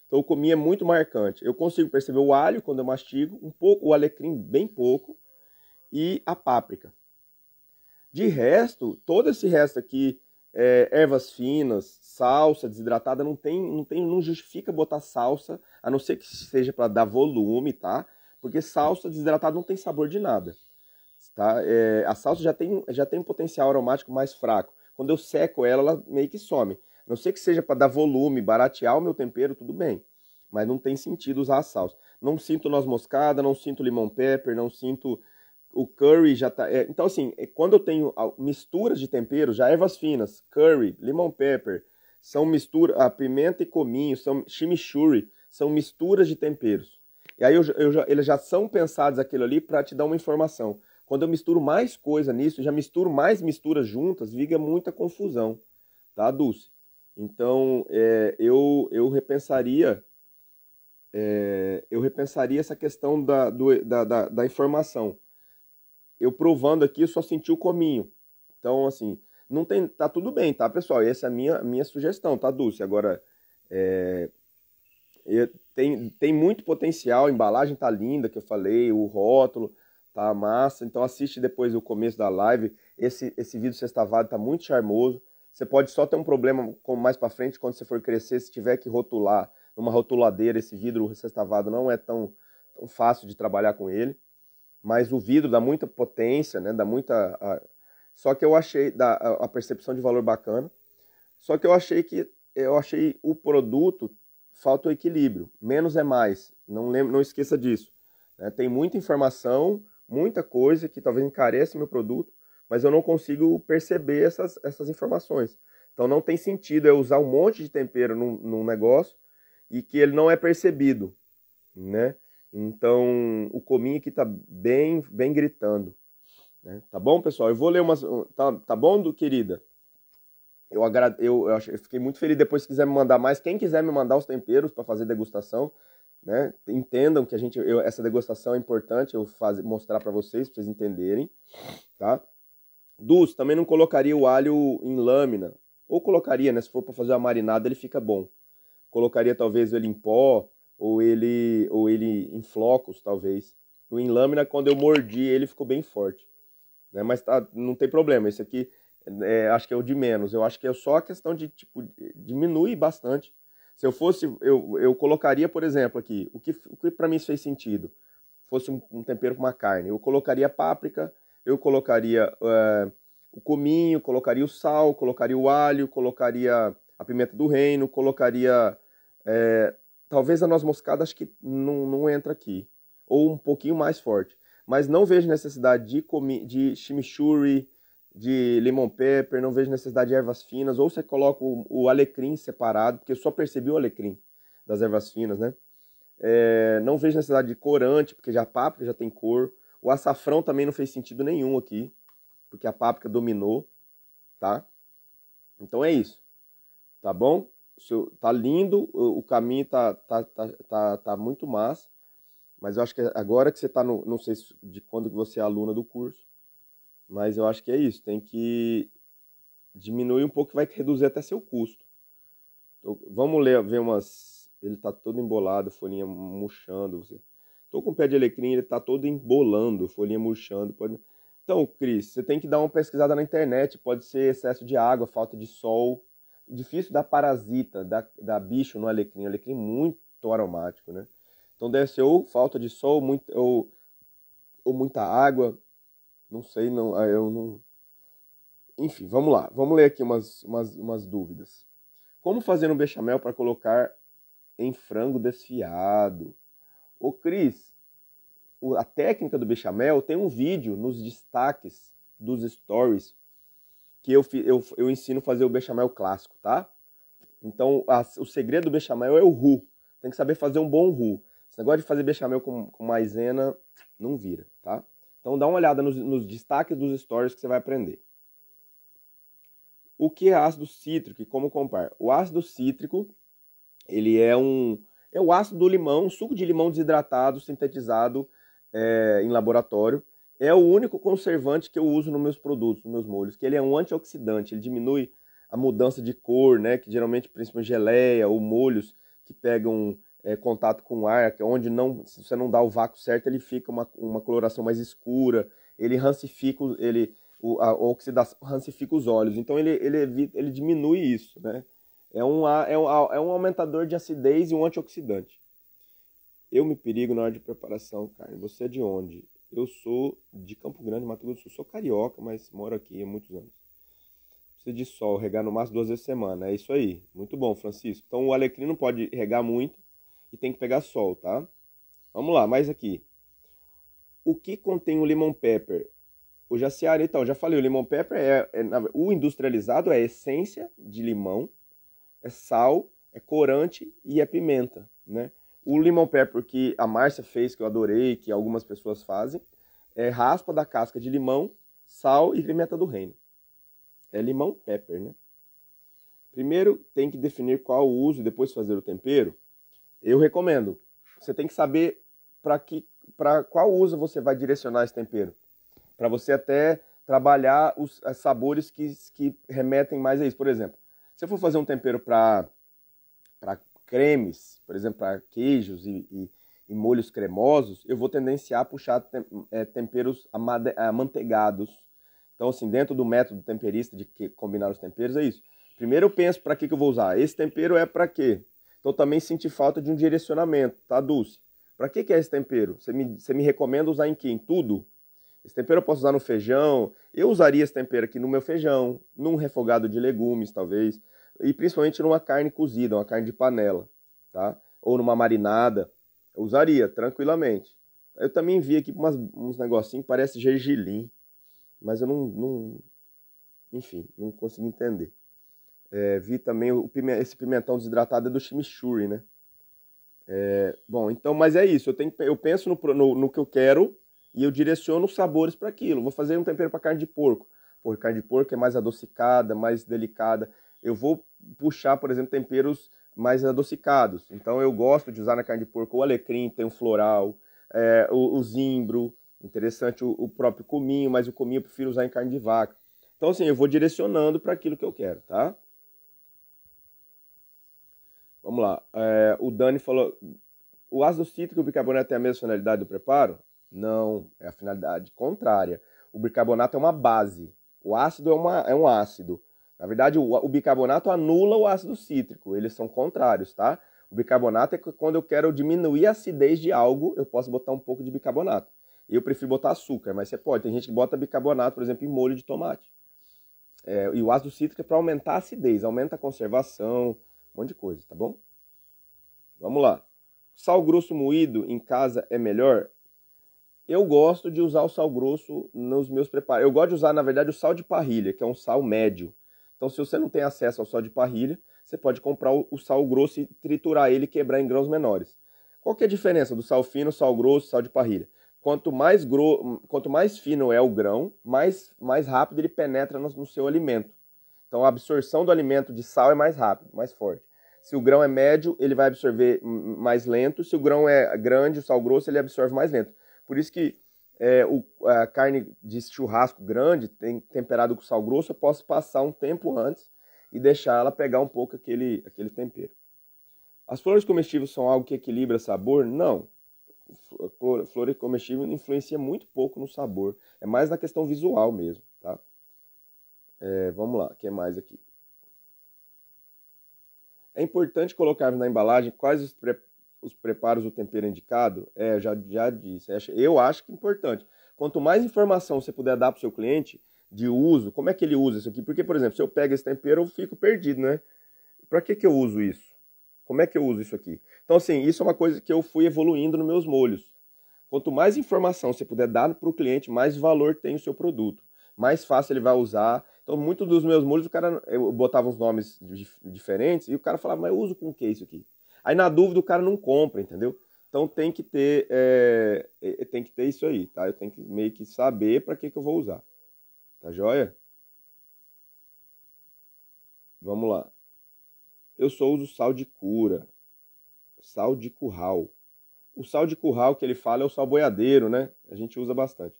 Então o cominho é muito marcante. Eu consigo perceber o alho quando eu mastigo, um pouco, o alecrim bem pouco, e a páprica. De resto, todo esse resto aqui, é, ervas finas, salsa desidratada, não tem, não tem, não justifica botar salsa, a não ser que seja para dar volume, tá? Porque salsa desidratada não tem sabor de nada, tá? É, a salsa já tem, já tem um potencial aromático mais fraco. Quando eu seco ela, ela meio que some. A não ser que seja para dar volume, baratear o meu tempero, tudo bem. Mas não tem sentido usar a salsa. Não sinto noz moscada, não sinto limão pepper, não sinto o curry já tá. É, então, assim, é, quando eu tenho misturas de temperos, já ervas finas, curry, limão pepper, são misturas. A pimenta e cominho, são chimichurri, são misturas de temperos. E aí eu, eu já, eles já são pensados aquilo ali para te dar uma informação. Quando eu misturo mais coisa nisso, já misturo mais misturas juntas, viga muita confusão, tá, Dulce? Então, é, eu, eu repensaria é, eu repensaria essa questão da, do, da, da, da informação eu provando aqui, eu só senti o cominho. Então, assim, não tem, tá tudo bem, tá, pessoal? essa é a minha, minha sugestão, tá, Dulce? Agora, é, tem, tem muito potencial, a embalagem tá linda, que eu falei, o rótulo tá massa. Então, assiste depois o começo da live. Esse, esse vidro sextavado tá muito charmoso. Você pode só ter um problema com mais para frente quando você for crescer, se tiver que rotular numa rotuladeira, esse vidro sextavado não é tão, tão fácil de trabalhar com ele mas o vidro dá muita potência, né? Dá muita. A... Só que eu achei da a percepção de valor bacana. Só que eu achei que eu achei o produto falta o equilíbrio. Menos é mais. Não lembro, não esqueça disso. Né? Tem muita informação, muita coisa que talvez encareça meu produto, mas eu não consigo perceber essas, essas informações. Então não tem sentido eu usar um monte de tempero num, num negócio e que ele não é percebido, né? Então, o cominho aqui tá bem, bem gritando. Né? Tá bom, pessoal? Eu vou ler umas. Tá, tá bom, do querida? Eu, eu, eu, eu fiquei muito feliz. Depois, se quiser me mandar mais, quem quiser me mandar os temperos para fazer degustação, né? Entendam que a gente, eu, essa degustação é importante eu mostrar para vocês, para vocês entenderem, tá? Dus, também não colocaria o alho em lâmina. Ou colocaria, né? Se for para fazer uma marinada, ele fica bom. Colocaria talvez ele em pó, ou ele ou ele em flocos, talvez. O em lâmina, quando eu mordi, ele ficou bem forte. Né? Mas tá, não tem problema, esse aqui é, acho que é o de menos. Eu acho que é só a questão de, tipo, diminui bastante. Se eu fosse, eu, eu colocaria, por exemplo, aqui, o que, o que para mim fez sentido? Fosse um, um tempero com uma carne. Eu colocaria páprica, eu colocaria eh, o cominho, colocaria o sal, colocaria o alho, colocaria a pimenta do reino, colocaria... Eh, Talvez a noz moscada acho que não, não entra aqui. Ou um pouquinho mais forte. Mas não vejo necessidade de, comi de chimichurri, de lemon pepper, não vejo necessidade de ervas finas. Ou você coloca o, o alecrim separado, porque eu só percebi o alecrim das ervas finas, né? É, não vejo necessidade de corante, porque já a páprica já tem cor. O açafrão também não fez sentido nenhum aqui, porque a páprica dominou, tá? Então é isso, tá bom? seu, tá lindo, o caminho tá, tá, tá, tá, tá muito massa, mas eu acho que agora que você está no, não sei de quando que você é aluna do curso, mas eu acho que é isso, tem que diminuir um pouco, vai reduzir até seu custo. Então, vamos ler, ver umas, ele está todo embolado, folhinha murchando, você... Tô com o pé de alecrim, ele tá todo embolando, folhinha murchando. Pode... Então, Cris, você tem que dar uma pesquisada na internet. Pode ser excesso de água, falta de sol, difícil da parasita, da bicho no alecrim. O alecrim é muito aromático, né? Então deve ser ou falta de sol muito, ou, ou muita água. Não sei, não, ah, eu não. Enfim, vamos lá. Vamos ler aqui umas, umas, umas dúvidas. Como fazer um bechamel para colocar em frango desfiado? Ô, Cris, a técnica do bechamel tem um vídeo nos destaques dos stories que eu, eu, eu ensino a fazer o bechamel clássico, tá? Então, a, o segredo do bechamel é o ru. Tem que saber fazer um bom ru. Esse negócio de fazer bechamel com, com maisena não vira, tá? Então, dá uma olhada nos, nos destaques dos stories que você vai aprender. O que é ácido cítrico e como comprar? O ácido cítrico, ele é um... É o ácido do limão, suco de limão desidratado, sintetizado é, em laboratório é o único conservante que eu uso nos meus produtos, nos meus molhos, que ele é um antioxidante, ele diminui a mudança de cor, né? Que geralmente, principalmente geleia ou molhos que pegam é, contato com ar, é onde não, se você não dá o vácuo certo, ele fica uma, uma coloração mais escura, ele rancifica, ele, o, a oxidação rancifica os olhos. Então ele, ele, ele diminui isso, né? É um, é, um, é um aumentador de acidez e um antioxidante. Eu me perigo na hora de preparação, carne. Você é de onde? Eu sou de Campo Grande, Mato Grosso do Sul. Sou carioca, mas moro aqui há muitos anos. Precisa de sol, regar no máximo duas vezes por semana. É isso aí. Muito bom, Francisco. Então o alecrim não pode regar muito e tem que pegar sol, tá? Vamos lá, mais aqui. O que contém o limão pepper? O jaciara, então, já falei, o limão pepper é, é, o industrializado é essência de limão, é sal, é corante e é pimenta, né? O limão pepper que a Márcia fez, que eu adorei, que algumas pessoas fazem, é raspa da casca de limão, sal e pimenta do reino. É limão pepper, né? Primeiro tem que definir qual o uso e depois fazer o tempero. Eu recomendo. Você tem que saber para que para qual uso você vai direcionar esse tempero. Para você até trabalhar os eh, sabores que, que remetem mais a isso. Por exemplo, se eu for fazer um tempero para cremes, por exemplo, para queijos e, e, e, molhos cremosos, eu vou tendenciar a puxar tem, é, temperos amanteigados. Então, assim, dentro do método temperista de que, combinar os temperos, é isso. Primeiro eu penso para que, que eu vou usar. Esse tempero é para quê? Então, também senti falta de um direcionamento, tá, Dulce? Para que, que é esse tempero? Você me, você me recomenda usar em quê? Em tudo? Esse tempero eu posso usar no feijão. Eu usaria esse tempero aqui no meu feijão, num refogado de legumes, talvez e principalmente numa carne cozida, uma carne de panela, tá? Ou numa marinada, eu usaria tranquilamente. Eu também vi aqui umas, uns negocinhos que parece gergelim, mas eu não, não enfim, não consegui entender. É, vi também o, esse pimentão desidratado é do chimichurri, né? É, bom, então, mas é isso. Eu, tenho, eu penso no, no, no que eu quero e eu direciono os sabores para aquilo. Vou fazer um tempero para carne de porco. Porque carne de porco é mais adocicada, mais delicada eu vou puxar, por exemplo, temperos mais adocicados. Então eu gosto de usar na carne de porco o alecrim, tem o floral, é, o, o, zimbro, interessante o, o, próprio cominho, mas o cominho eu prefiro usar em carne de vaca. Então assim, eu vou direcionando para aquilo que eu quero, tá? Vamos lá. É, o Dani falou, o ácido cítrico e o bicarbonato têm a mesma finalidade do preparo? Não, é a finalidade contrária. O bicarbonato é uma base, o ácido é, uma, é um ácido. Na verdade, o, o bicarbonato anula o ácido cítrico, eles são contrários, tá? O bicarbonato é quando eu quero diminuir a acidez de algo, eu posso botar um pouco de bicarbonato. Eu prefiro botar açúcar, mas você pode. Tem gente que bota bicarbonato, por exemplo, em molho de tomate. É, e o ácido cítrico é para aumentar a acidez, aumenta a conservação, um monte de coisa, tá bom? Vamos lá. Sal grosso moído em casa é melhor? Eu gosto de usar o sal grosso nos meus preparos. Eu gosto de usar, na verdade, o sal de parrilha, que é um sal médio. Então, se você não tem acesso ao sal de parrilha, você pode comprar o sal grosso e triturar ele e quebrar em grãos menores. Qual que é a diferença do sal fino, sal grosso, sal de parrilha? Quanto mais, gro... Quanto mais fino é o grão, mais, mais rápido ele penetra no, no seu alimento. Então, a absorção do alimento de sal é mais rápido, mais forte. Se o grão é médio, ele vai absorver mais lento. Se o grão é grande, o sal grosso, ele absorve mais lento. Por isso que é, o, a carne de churrasco grande, tem, temperada com sal grosso, eu posso passar um tempo antes e deixar ela pegar um pouco aquele, aquele tempero. As flores comestíveis são algo que equilibra sabor? Não. Flor, flor comestível influencia muito pouco no sabor. É mais na questão visual mesmo, tá? É, vamos lá, o que mais aqui? É importante colocar na embalagem quais os pre os preparos, o tempero indicado, é, já, já disse, eu acho que é importante. Quanto mais informação você puder dar para o seu cliente de uso, como é que ele usa isso aqui? Porque, por exemplo, se eu pego esse tempero, eu fico perdido, né? Para que, que eu uso isso? Como é que eu uso isso aqui? Então, assim, isso é uma coisa que eu fui evoluindo nos meus molhos. Quanto mais informação você puder dar para o cliente, mais valor tem o seu produto. Mais fácil ele vai usar. Então, muitos dos meus molhos, o cara, eu botava uns nomes diferentes e o cara falava, mas eu uso com o que isso aqui? Aí na dúvida o cara não compra, entendeu? Então tem que ter, é, é, é tem que ter isso aí, tá? Eu tenho que meio que saber para que, que eu vou usar. Tá joia? Vamos lá. Eu só uso sal de cura, sal de curral. O sal de curral que ele fala é o sal boiadeiro, né? A gente usa bastante.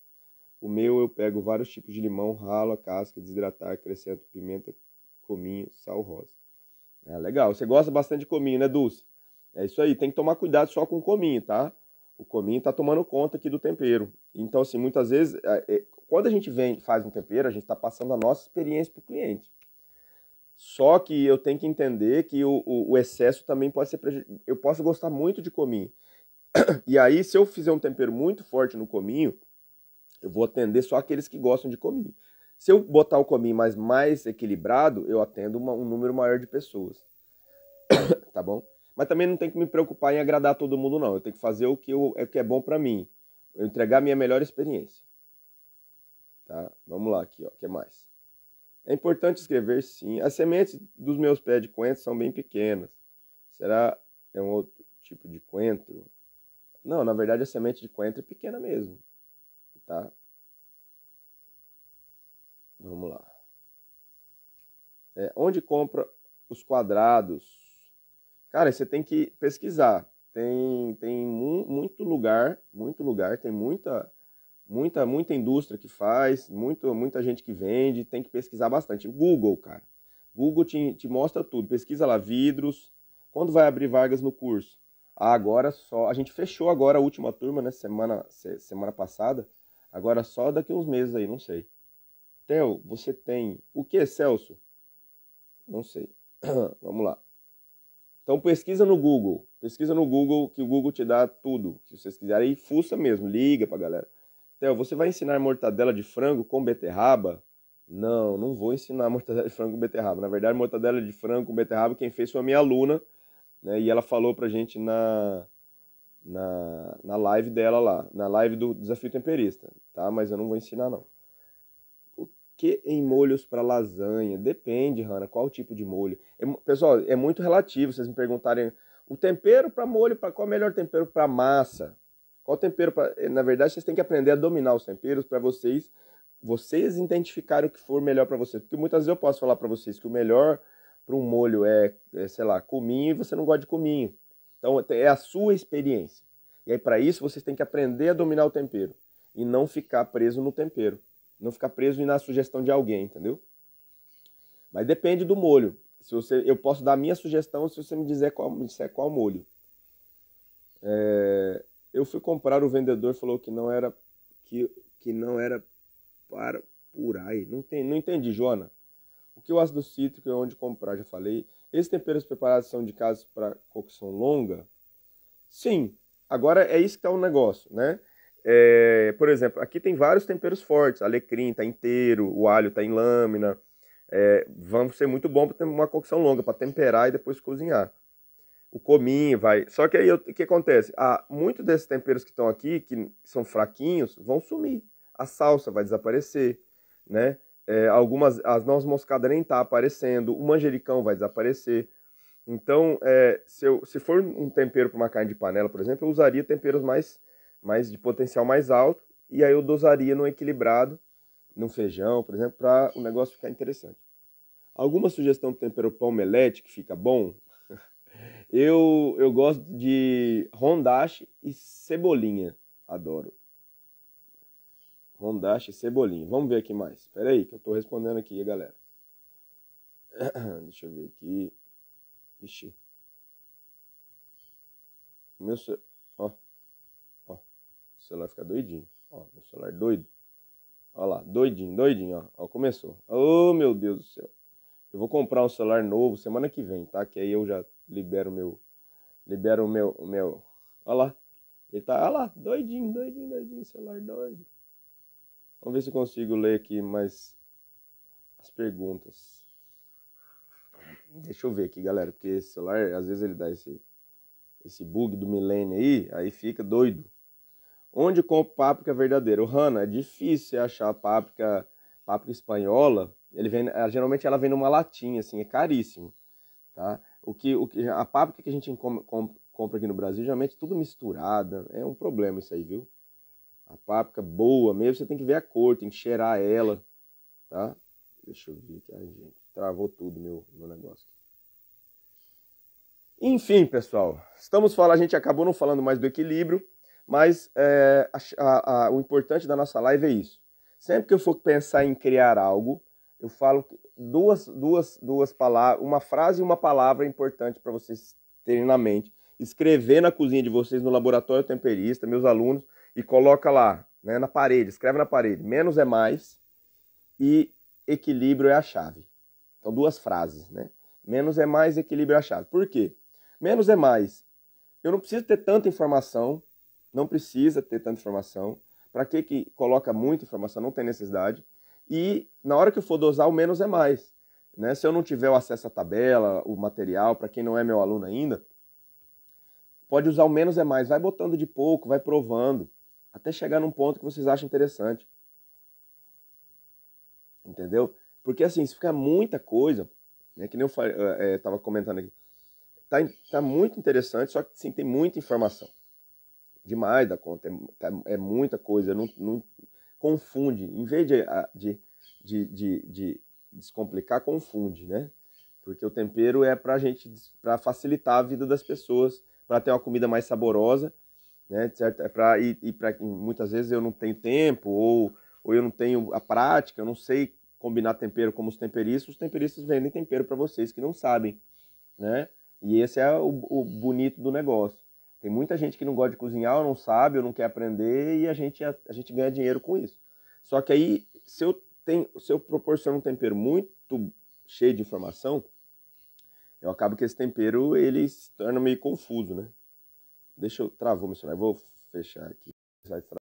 O meu eu pego vários tipos de limão, ralo a casca, desidratar, acrescento pimenta, cominho, sal rosa. É legal. Você gosta bastante de cominho, né, Dulce? É isso aí. Tem que tomar cuidado só com o cominho, tá? O cominho tá tomando conta aqui do tempero. Então, assim, muitas vezes, é, é, quando a gente vem faz um tempero, a gente está passando a nossa experiência para o cliente. Só que eu tenho que entender que o, o, o excesso também pode ser prejudicial. Eu posso gostar muito de cominho. E aí, se eu fizer um tempero muito forte no cominho, eu vou atender só aqueles que gostam de cominho. Se eu botar o Comin mais, mais equilibrado, eu atendo uma, um número maior de pessoas. tá bom? Mas também não tem que me preocupar em agradar todo mundo, não. Eu tenho que fazer o que, eu, é, o que é bom para mim. Eu entregar a minha melhor experiência. Tá? Vamos lá aqui, ó. O que mais? É importante escrever sim. As sementes dos meus pés de coentro são bem pequenas. Será é um outro tipo de coentro? Não, na verdade a semente de coentro é pequena mesmo. Tá? Vamos lá. É, onde compra os quadrados? Cara, você tem que pesquisar. Tem, tem mu muito lugar, muito lugar, tem muita muita muita indústria que faz, muito, muita gente que vende, tem que pesquisar bastante. O Google, cara. Google te, te mostra tudo. Pesquisa lá vidros, quando vai abrir vagas no curso. Ah, agora só, a gente fechou agora a última turma, né, semana semana passada. Agora só daqui uns meses aí, não sei. Theo, você tem o que, Celso? Não sei. Vamos lá. Então pesquisa no Google. Pesquisa no Google, que o Google te dá tudo que vocês quiserem. E fuça mesmo, liga pra galera. Theo, você vai ensinar mortadela de frango com beterraba? Não, não vou ensinar mortadela de frango com beterraba. Na verdade, mortadela de frango com beterraba, quem fez foi a minha aluna. Né, e ela falou pra gente na, na, na live dela lá, na live do Desafio Temperista, tá? Mas eu não vou ensinar, não que em molhos para lasanha? Depende, Hanna, qual tipo de molho. É, pessoal, é muito relativo vocês me perguntarem o tempero para molho, para qual é o melhor tempero para massa? Qual tempero para, eh, na verdade, vocês têm que aprender a dominar os temperos para vocês vocês identificarem o que for melhor para vocês, porque muitas vezes eu posso falar para vocês que o melhor para um molho é, é, sei lá, cominho e você não gosta de cominho. Então é, é a sua experiência. E aí para isso vocês têm que aprender a dominar o tempero e não ficar preso no tempero. Não ficar preso na sugestão de alguém, entendeu? Mas depende do molho. Se você, eu posso dar a minha sugestão se você me dizer qual, me disser qual molho. É, eu fui comprar, o vendedor falou que não era que, que não era para por aí. Não, tem, não entendi, Joana. O que o ácido cítrico é onde comprar? Já falei. Esses temperos preparados são de casa para cocção longa? Sim. Agora é isso que está o negócio, né? É, por exemplo, aqui tem vários temperos fortes. Alecrim está inteiro, o alho está em lâmina. É, vão ser muito bom para ter uma cocção longa, para temperar e depois cozinhar. O cominho vai. Só que aí o que acontece? Ah, muitos desses temperos que estão aqui, que são fraquinhos, vão sumir. A salsa vai desaparecer, né? É, algumas, as nozes moscadas nem tá aparecendo, o manjericão vai desaparecer. Então, é, se, eu, se for um tempero para uma carne de panela, por exemplo, eu usaria temperos mais mas de potencial mais alto, e aí eu dosaria no equilibrado, num feijão, por exemplo, para o negócio ficar interessante. Alguma sugestão de tempero palmelete que fica bom? eu, eu gosto de rondache e cebolinha, adoro. Rondache e cebolinha. Vamos ver aqui mais. Espera aí que eu estou respondendo aqui, galera. Deixa eu ver aqui. Ixi. Meu... Ó celular fica doidinho. Ó, meu celular doido. Ó lá, doidinho, doidinho, ó. ó começou. oh, meu Deus do céu. Eu vou comprar um celular novo semana que vem, tá? Que aí eu já libero meu. Libero o meu. O meu. Ó lá. Ele tá, ó lá, doidinho, doidinho, doidinho, celular doido. Vamos ver se eu consigo ler aqui mais as perguntas. Deixa eu ver aqui, galera, porque esse celular, às vezes ele dá esse, esse bug do milênio aí, aí fica doido. Onde compro páprica verdadeira? O Hanna, é difícil achar páprica, páprica espanhola. Ele vem, geralmente ela vem numa latinha, assim, é caríssimo. Tá? O que, o que, a páprica que a gente compra aqui no Brasil, geralmente tudo misturada. É um problema isso aí, viu? A páprica boa mesmo, você tem que ver a cor, tem que cheirar ela, tá? Deixa eu ver aqui. a gente, travou tudo meu, meu negócio. Enfim, pessoal, estamos falando, a gente acabou não falando mais do equilíbrio. Mas é, a, a, o importante da nossa live é isso. Sempre que eu for pensar em criar algo, eu falo duas, duas, duas palavras, uma frase e uma palavra importante para vocês terem na mente. Escrever na cozinha de vocês, no laboratório temperista, meus alunos, e coloca lá, né, na parede, escreve na parede. Menos é mais e equilíbrio é a chave. Então, duas frases, né? Menos é mais, equilíbrio é a chave. Por quê? Menos é mais. Eu não preciso ter tanta informação não precisa ter tanta informação. Para que que coloca muita informação? Não tem necessidade. E na hora que eu for dosar, o menos é mais. Né? Se eu não tiver o acesso à tabela, o material, para quem não é meu aluno ainda, pode usar o menos é mais. Vai botando de pouco, vai provando, até chegar num ponto que vocês acham interessante. Entendeu? Porque assim, se ficar muita coisa, né, que nem eu estava eh, eh, é, comentando aqui, tá, tá muito interessante, só que sim, tem muita informação demais da conta, é, tá, é muita coisa, não, não, confunde, em vez de, ah, de, de, de, de descomplicar, confunde, né? Porque o tempero é para gente, para facilitar a vida das pessoas, para ter uma comida mais saborosa, né? Certo? É pra, e e pra, muitas vezes eu não tenho tempo ou, ou eu não tenho a prática, eu não sei combinar tempero como os temperistas. Os temperistas vendem tempero para vocês que não sabem, né? E esse é o, o bonito do negócio. Tem muita gente que não gosta de cozinhar, ou não sabe, ou não quer aprender, e a gente, a, a gente ganha dinheiro com isso. Só que aí, se eu, tenho, se eu proporciono um tempero muito cheio de informação, eu acabo que esse tempero ele se torna meio confuso, né? Deixa eu Travou, vou mencionar, vou fechar aqui.